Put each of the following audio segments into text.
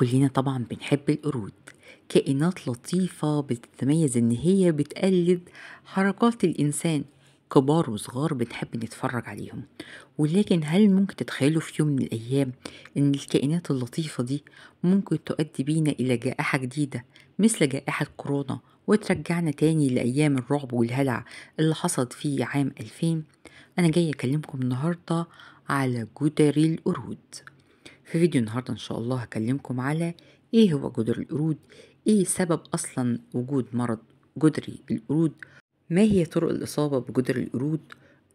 كلنا طبعا بنحب القرود كائنات لطيفة بتتميز إن هي بتقلد حركات الإنسان كبار وصغار بنحب نتفرج عليهم ولكن هل ممكن تتخيلوا في يوم من الأيام إن الكائنات اللطيفة دي ممكن تؤدي بينا إلى جائحة جديدة مثل جائحة كورونا وترجعنا تاني لأيام الرعب والهلع اللي حصلت في عام 2000 أنا جاي أكلمكم النهاردة على جدري القرود في فيديو النهاردة إن شاء الله هكلمكم على إيه هو جدر القرود إيه سبب أصلا وجود مرض جدري القرود ما هي طرق الإصابة بجدر القرود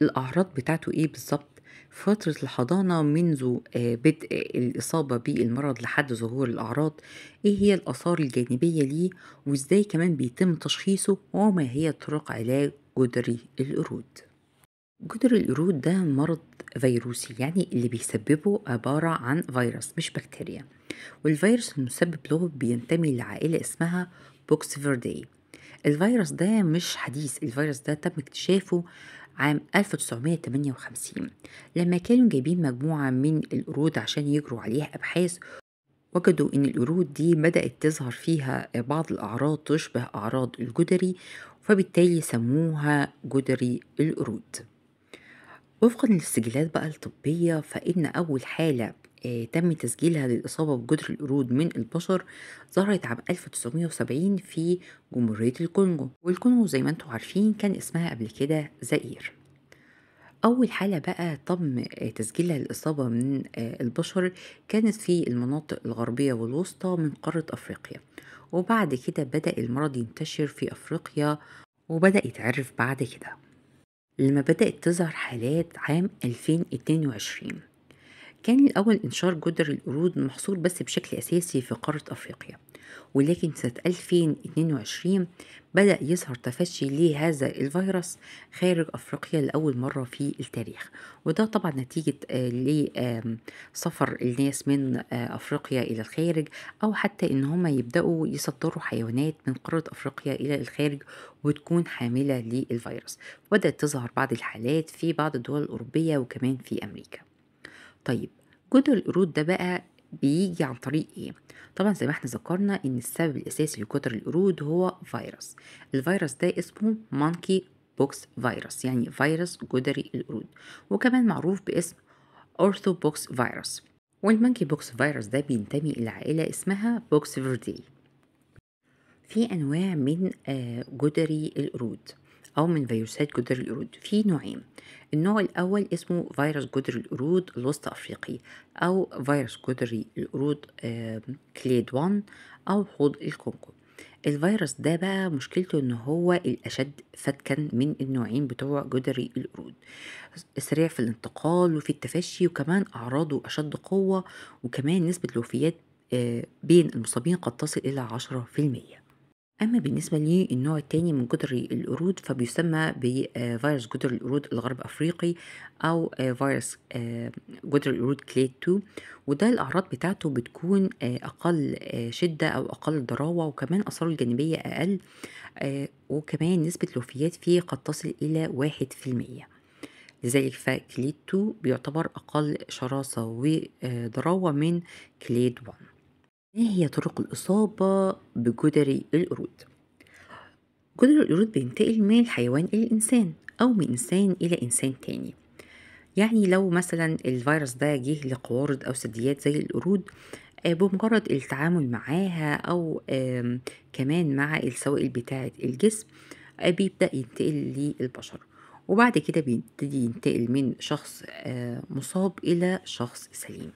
الأعراض بتاعته إيه بالظبط فترة الحضانة منذ آه، بدء الإصابة بالمرض لحد ظهور الأعراض إيه هي الآثار الجانبية ليه وإزاي كمان بيتم تشخيصه وما هي طرق علاج جدري القرود جدر القرود ده مرض فيروسي يعني اللي بيسببه عبارة عن فيروس مش بكتيريا والفيروس المسبب له بينتمي لعائلة اسمها بوكس فيردي الفيروس ده مش حديث الفيروس ده تم اكتشافه عام 1958 لما كانوا جايبين مجموعة من القرود عشان يجروا عليها أبحاث وجدوا إن القرود دي بدأت تظهر فيها بعض الأعراض تشبه أعراض الجدري فبالتالي سموها جدري القرود وفقا للسجلات بقى الطبية فإن أول حالة آه، تم تسجيلها للإصابة بجدر القرود من البشر ظهرت عام 1970 في جمهورية الكونغو والكونغو زي ما انتم عارفين كان اسمها قبل كده زئير أول حالة بقى تم آه، تسجيلها للإصابة من آه، البشر كانت في المناطق الغربية والوسطى من قارة أفريقيا وبعد كده بدأ المرض ينتشر في أفريقيا وبدأ يتعرف بعد كده لما بدأت تظهر حالات عام 2022 كان الأول إنشار جدر القرود محصور بس بشكل أساسي في قارة أفريقيا ولكن سنة 2022 بدأ يظهر تفشي لهذا الفيروس خارج أفريقيا لأول مرة في التاريخ وده طبعا نتيجة آه، لسفر الناس من آه، أفريقيا إلى الخارج أو حتى إن هما يبدأوا يصدروا حيوانات من قارة أفريقيا إلى الخارج وتكون حاملة للفيروس بدأت تظهر بعض الحالات في بعض الدول الأوروبية وكمان في أمريكا طيب جدر القرود ده بقى بيجي عن طريق ايه طبعا زي ما احنا ذكرنا ان السبب الاساسي لكتر القرود هو فيروس الفيروس ده اسمه مونكي بوكس فيروس يعني فيروس جدري القرود وكمان معروف باسم اورثو بوكس فيروس والمونكي بوكس فيروس ده بينتمي إلى عائلة اسمها بوكس فيردي في أنواع من آه، جدري القرود أو من فيروسات جدر القرود في نوعين النوع الأول اسمه فيروس جدر القرود الوسط أفريقي أو فيروس جدر القرود كليد 1 أو حوض الكونغو الفيروس ده بقى مشكلته ان هو الاشد فتكا من النوعين بتوع جدري القرود سريع في الانتقال وفي التفشي وكمان اعراضه اشد قوه وكمان نسبه الوفيات آه، بين المصابين قد تصل الى عشره في الميه أما بالنسبة للنوع التاني من جدر القرود فبيسمى بفيروس آه، جدر القرود الغرب أفريقي أو آه، فيروس آه، جدر القرود كليد 2 وده الأعراض بتاعته بتكون أقل شدة أو أقل ضراوة وكمان أثاره الجانبية أقل وكمان نسبة الوفيات فيه قد تصل إلى واحد في المية لذلك فكليت 2 بيعتبر أقل شراسة وضراوة من كليد 1 ما إيه هي طرق الإصابة بجدري القرود؟ جدري القرود بينتقل من الحيوان إلى الإنسان أو من إنسان إلى إنسان تاني يعني لو مثلا الفيروس ده جه لقوارض أو ثدييات زي القرود آه، بمجرد التعامل معاها أو كمان مع السوائل بتاعة الجسم آه، بيبدأ ينتقل للبشر وبعد كده بيبتدي ينتقل من شخص آه، مصاب إلى شخص سليم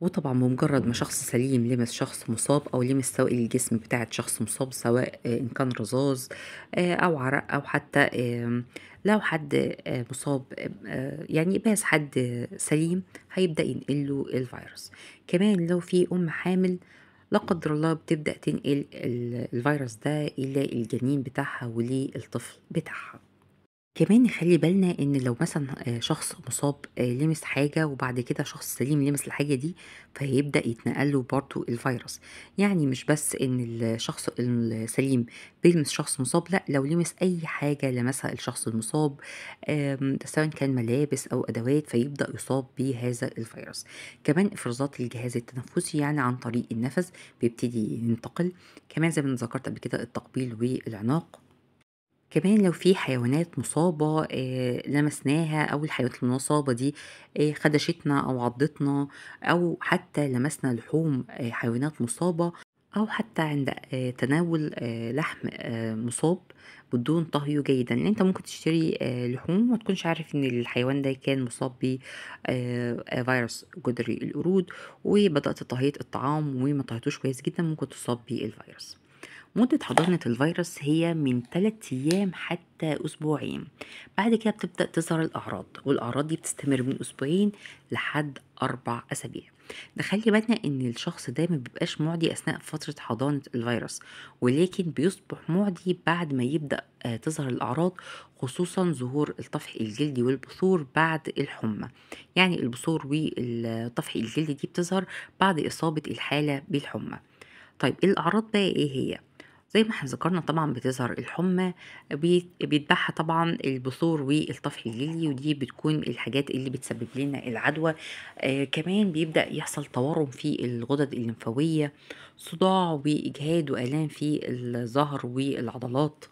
وطبعا بمجرد ما شخص سليم لمس شخص مصاب او لمس سوائل الجسم بتاعه شخص مصاب سواء آه، ان كان رذاذ آه، او عرق او حتى لو حد آه، مصاب يعني باس حد سليم هيبدا ينقله الفيروس كمان لو في ام حامل لا قدر الله بتبدا تنقل الفيروس ده الى الجنين بتاعها وللطفل بتاعها كمان نخلّي بالنا إن لو مثلًا آه، شخص مُصاب آه، لِمِس حاجة وبعد كده شخص سليم لِمِس الحاجة دي، فهيبدأ يتنقل له برضه الفيروس، يعني مش بس إن الشخص السليم بيلمِس شخص مُصاب، لأ لو لِمِس أي حاجة لمسها الشخص المُصاب سواءً كان ملابس أو أدوات، فيبدأ يُصاب بهذا الفيروس. كمان إفرازات الجهاز التنفُّسي يعني عن طريق النَفَس بيبتدي ينتقل، كمان زي ما ذكرت قبل كده التقبيل والعناق. كمان لو في حيوانات مصابة آه، لمسناها أو الحيوانات المصابة دي آه، خدشتنا أو عضتنا أو حتى لمسنا لحوم آه، حيوانات مصابة أو حتى عند تناول لحم مصاب بدون طهيه جيدًا، لإن يعني أنت ممكن تشتري لحوم وما تكونش عارف إن الحيوان ده كان مصاب بفيروس جدري القرود، وبدأت طهية الطعام وما طهيتوش كويس جدًا ممكن تصاب بالفيروس. مدة حضانة الفيروس هي من 3 أيام حتى أسبوعين بعد كده بتبدأ تظهر الأعراض والأعراض دي بتستمر من أسبوعين لحد أربع أسابيع نخلي بالنا ان الشخص ده ما بيبقاش معدي اثناء فتره حضانه الفيروس ولكن بيصبح معدي بعد ما يبدا آه، تظهر الاعراض خصوصا ظهور الطفح الجلدي والبثور بعد الحمى يعني البثور والطفح الجلدي دي بتظهر بعد اصابه الحاله بالحمى طيب الاعراض بقى ايه هي زي ما احنا ذكرنا طبعا بتظهر الحمى بيتبعها طبعا البثور والطفح الجلدي ودي بتكون الحاجات اللي بتسبب لنا العدوى آه كمان بيبدا يحصل تورم في الغدد الليمفاويه صداع واجهاد والام في الظهر والعضلات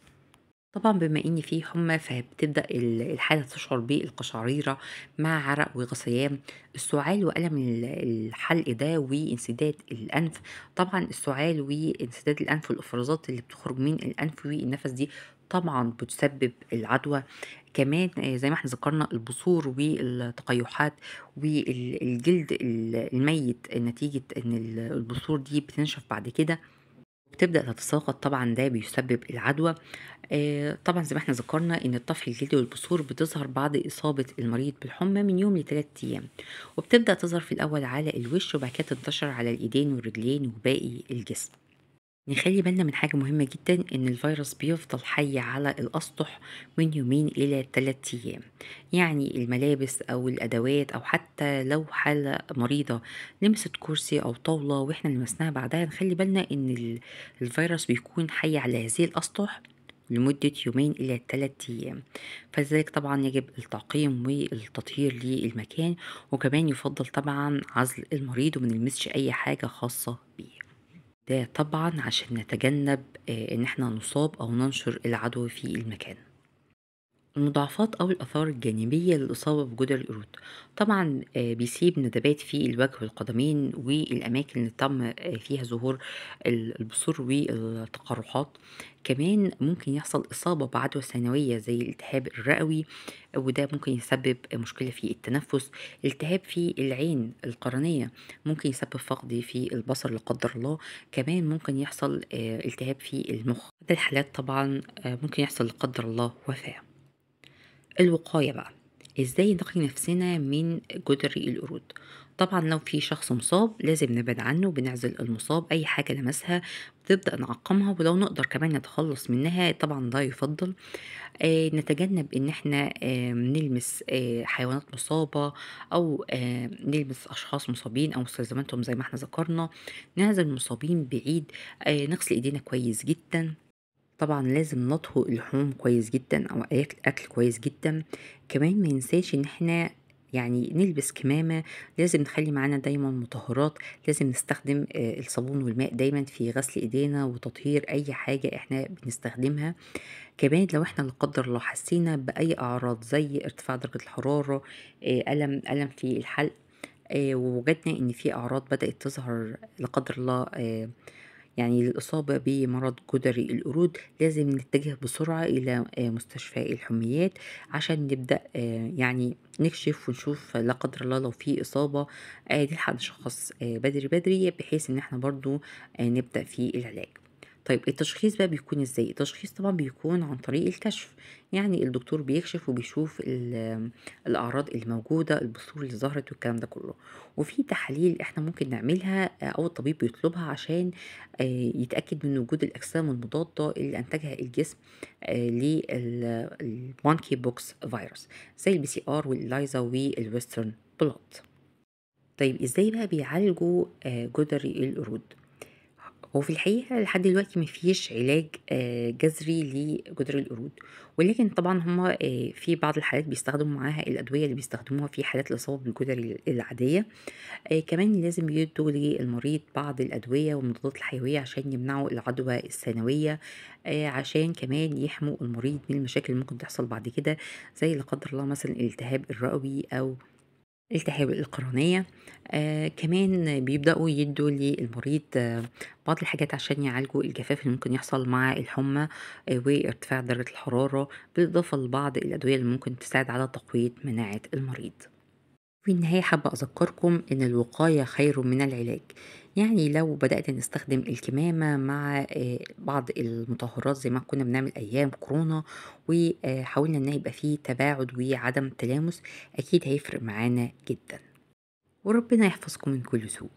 طبعًا بما إن في حُمّى، فبتبدأ الحالة تشعر بالقشعريرة مع عرق وغثيان، السُّعال وألم الحلق ده وانسداد الأنف، طبعًا السُّعال وانسداد الأنف والإفرازات اللي بتخرج من الأنف والنَفَس دي طبعًا بتسبب العدوى، كمان زي ما إحنا ذكرنا البصور والتقيُّحات والجلد الميت نتيجة إن البصور دي بتنشف بعد كده. بتبدأ تتساقط طبعا ده بيسبب العدوى آه، طبعا زي ما احنا ذكرنا ان الطفح الجلدي والبثور بتظهر بعد إصابة المريض بالحمى من يوم لثلاث أيام وبتبدأ تظهر في الأول على الوش وبعد كده تنتشر على الإيدين والرجلين وباقي الجسم نخلي بالنا من حاجة مهمة جدا ان الفيروس بيفضل حي على الاسطح من يومين الى ثلاثة ايام يعني الملابس او الادوات او حتى لو حالة مريضة لمست كرسي او طاولة واحنا لمسناها بعدها نخلي بالنا ان الفيروس بيكون حي على هذه الاسطح لمدة يومين إلى ثلاثة أيام فلذلك طبعا يجب التعقيم والتطهير للمكان وكمان يفضل طبعا عزل المريض ومنلمسش أي حاجة خاصة بيه ده طبعا عشان نتجنب آه، ان احنا نصاب او ننشر العدوى في المكان المضاعفات أو الآثار الجانبية للإصابة بجدر القرود طبعا آه، بيسيب ندبات في الوجه والقدمين والأماكن اللي تم آه، فيها ظهور البصور والتقرحات كمان ممكن يحصل إصابة بعدوى ثانوية زي الالتهاب الرئوي وده ممكن يسبب مشكلة في التنفس التهاب في العين القرنية ممكن يسبب فقد في البصر لا قدر الله كمان ممكن يحصل آه، التهاب في المخ هذه الحالات طبعا ممكن يحصل لا قدر الله وفاة الوقاية بقى ازاي نقي نفسنا من جدر القرود طبعا لو في شخص مصاب لازم نبعد عنه بنعزل المصاب اي حاجه لمسها بتبدا نعقمها ولو نقدر كمان نتخلص منها طبعا ده يفضل آه نتجنب ان احنا آه نلمس آه حيوانات مصابه او آه نلمس اشخاص مصابين او مستلزماتهم زي ما احنا ذكرنا نعزل المصابين بعيد آه نغسل ايدينا كويس جدا طبعا لازم نطهو اللحوم كويس جدا او اكل كويس جدا كمان ما ننساش ان احنا يعني نلبس كمامة لازم نخلي معانا دايما مطهرات لازم نستخدم آه، الصابون والماء دايما في غسل ايدينا وتطهير اي حاجة احنا بنستخدمها كمان لو احنا لا قدر الله حسينا باي اعراض زي ارتفاع درجة الحرارة آه، الم الم في الحلق آه، ووجدنا ان في اعراض بدات تظهر لا قدر الله يعني للإصابة بمرض جدري القرود لازم نتجه بسرعة إلى آه، مستشفى الحميات عشان نبدأ آه، يعني نكشف ونشوف لا قدر الله لو في إصابة آه، نلحق نشخص بدري بدري بحيث إن احنا برضو نبدأ في العلاج طيب التشخيص بقى بيكون ازاي التشخيص طبعا بيكون عن طريق الكشف يعني الدكتور بيكشف وبيشوف آه، الاعراض الموجوده البثور اللي ظهرت والكلام ده كله وفي تحاليل احنا ممكن نعملها آه، او الطبيب بيطلبها عشان آه، يتاكد من وجود الاجسام المضاده اللي انتجها الجسم للمونكي بوكس فيروس زي البي سي ار والليزا والويسترن بلوت طيب ازاي بقى بيعالجوا جدري القرود هو في الحقيقة لحد دلوقتي مفيش علاج آه، جذري لجدر القرود ولكن طبعا هما آه، في بعض الحالات بيستخدموا معاها الأدوية اللي بيستخدموها في حالات الإصابة بالجدر العادية آه، كمان لازم يدوا للمريض بعض الأدوية والمضادات الحيوية عشان يمنعوا العدوى الثانوية عشان كمان يحموا المريض من المشاكل اللي ممكن تحصل بعد كده زي لا قدر الله مثلا الالتهاب الرئوي أو التهاب القرنية آه كمان بيبدأوا يدوا للمريض آه بعض الحاجات عشان يعالجوا الجفاف اللي ممكن يحصل مع الحمى آه وارتفاع درجة الحرارة بالإضافة لبعض الأدوية اللي ممكن تساعد على تقوية مناعة المريض في النهاية حابة أذكركم إن الوقاية خير من العلاج يعني لو بدأت نستخدم الكمامة مع آه، بعض المطهرات زي ما كنا بنعمل أيام كورونا وحاولنا إن يبقى فيه تباعد وعدم تلامس أكيد هيفرق معانا جدا وربنا يحفظكم من كل سوء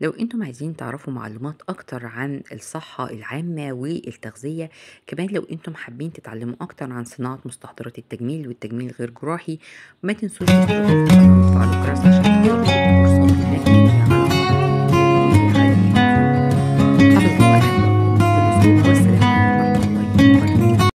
لو انتم عايزين تعرفوا معلومات اكتر عن الصحة العامة والتغذية كمان لو انتم حابين تتعلموا اكتر عن صناعة مستحضرات التجميل والتجميل غير جراحي ما تنسوش تفعلوا الجرس عشان